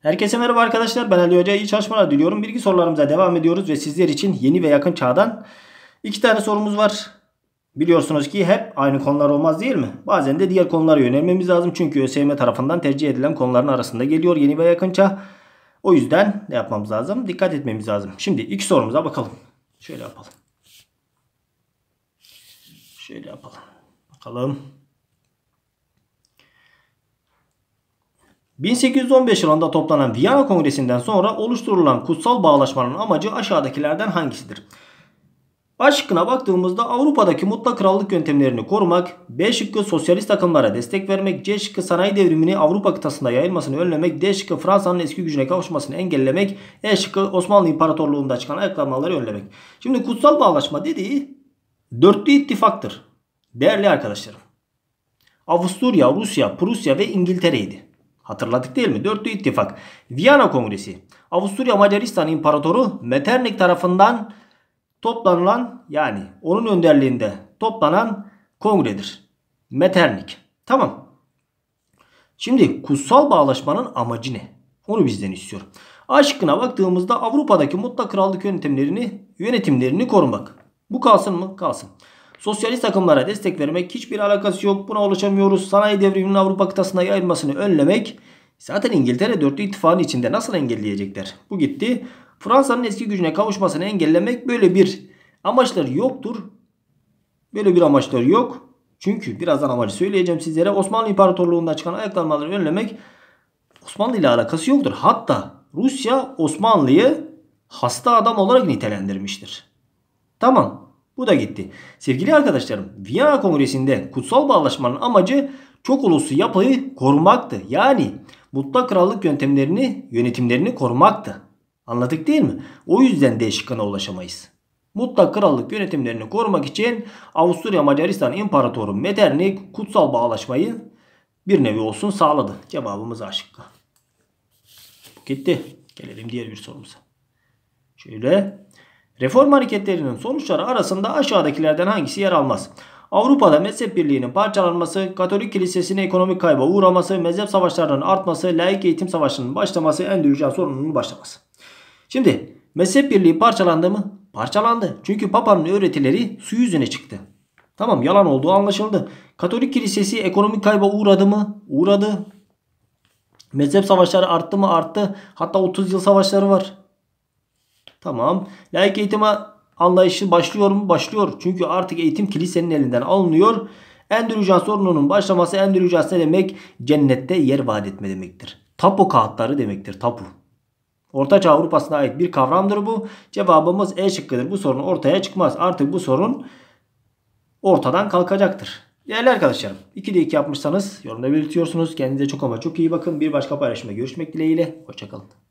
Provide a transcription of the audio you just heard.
Herkese merhaba arkadaşlar. Ben Ali Hoca. İyi çalışmalar diliyorum. Bilgi sorularımıza devam ediyoruz ve sizler için yeni ve yakın çağdan iki tane sorumuz var. Biliyorsunuz ki hep aynı konular olmaz değil mi? Bazen de diğer konulara yönelmemiz lazım. Çünkü ÖSYM tarafından tercih edilen konuların arasında geliyor yeni ve yakın çağ. O yüzden ne yapmamız lazım? Dikkat etmemiz lazım. Şimdi ilk sorumuza bakalım. Şöyle yapalım. Şöyle yapalım. Bakalım. 1815 yılında toplanan Viyana Kongresi'nden sonra oluşturulan kutsal bağlaşmanın amacı aşağıdakilerden hangisidir? Aşkına baktığımızda Avrupa'daki mutlak krallık yöntemlerini korumak, B şıkkı sosyalist akımlara destek vermek, C şıkkı sanayi devrimini Avrupa kıtasında yayılmasını önlemek, D şıkkı Fransa'nın eski gücüne kavuşmasını engellemek, E şıkkı Osmanlı İmparatorluğu'nda çıkan ayaklanmaları önlemek. Şimdi kutsal bağlaşma dediği dörtlü ittifaktır. Değerli arkadaşlarım. Avusturya, Rusya, Prusya ve İngiltere'ydi. Hatırladık değil mi? Dörtlü ittifak. Viyana Kongresi. Avusturya Macaristan İmparatoru Metternich tarafından toplanılan yani onun önderliğinde toplanan kongredir. Metternich. Tamam. Şimdi kutsal bağlaşmanın amacı ne? Onu bizden istiyor. Aşkına baktığımızda Avrupa'daki mutlak krallık yönetimlerini yönetimlerini korumak. Bu kalsın mı? Kalsın. Sosyalist akımlara destek vermek hiçbir alakası yok. Buna ulaşamıyoruz. Sanayi devriminin Avrupa kıtasına yayılmasını önlemek zaten İngiltere dörtlü ittifakın içinde nasıl engelleyecekler? Bu gitti. Fransa'nın eski gücüne kavuşmasını engellemek böyle bir amaçları yoktur. Böyle bir amaçları yok. Çünkü birazdan amacı söyleyeceğim sizlere. Osmanlı İmparatorluğu'ndan çıkan ayaklanmaları önlemek Osmanlı ile alakası yoktur. Hatta Rusya Osmanlı'yı hasta adam olarak nitelendirmiştir. Tamam bu da gitti. Sevgili arkadaşlarım Viyana Kongresi'nde kutsal bağlaşmanın amacı çok uluslu yapıyı korumaktı. Yani mutlak krallık yöntemlerini yönetimlerini korumaktı. Anladık değil mi? O yüzden D ulaşamayız. Mutlak krallık yönetimlerini korumak için Avusturya Macaristan İmparatoru Metternich kutsal bağlaşmayı bir nevi olsun sağladı. Cevabımız A Bu Gitti. Gelelim diğer bir sorumuza. Şöyle Reform hareketlerinin sonuçları arasında aşağıdakilerden hangisi yer almaz? Avrupa'da mezhep birliğinin parçalanması, Katolik kilisesinin ekonomik kayba uğraması, mezhep savaşlarının artması, laik eğitim savaşının başlaması, endüstriyel sorununun başlaması. Şimdi mezhep birliği parçalandı mı? Parçalandı. Çünkü Papa'nın öğretileri su yüzüne çıktı. Tamam yalan olduğu anlaşıldı. Katolik kilisesi ekonomik kayba uğradı mı? Uğradı. Mezhep savaşları arttı mı? Arttı. Hatta 30 yıl savaşları var. Tamam. Layık eğitime anlayışı başlıyor mu? Başlıyor. Çünkü artık eğitim kilisenin elinden alınıyor. Endülüjan sorununun başlaması endülüjans ne demek? Cennette yer vaat etme demektir. Tapu kağıtları demektir. Tapu. Ortaçağ Avrupa'sına ait bir kavramdır bu. Cevabımız E şıkkıdır. Bu sorun ortaya çıkmaz. Artık bu sorun ortadan kalkacaktır. Değerli arkadaşlarım 2'de 2 yapmışsanız yorumda belirtiyorsunuz. Kendinize çok ama çok iyi bakın. Bir başka paylaşımda görüşmek dileğiyle. Hoşçakalın.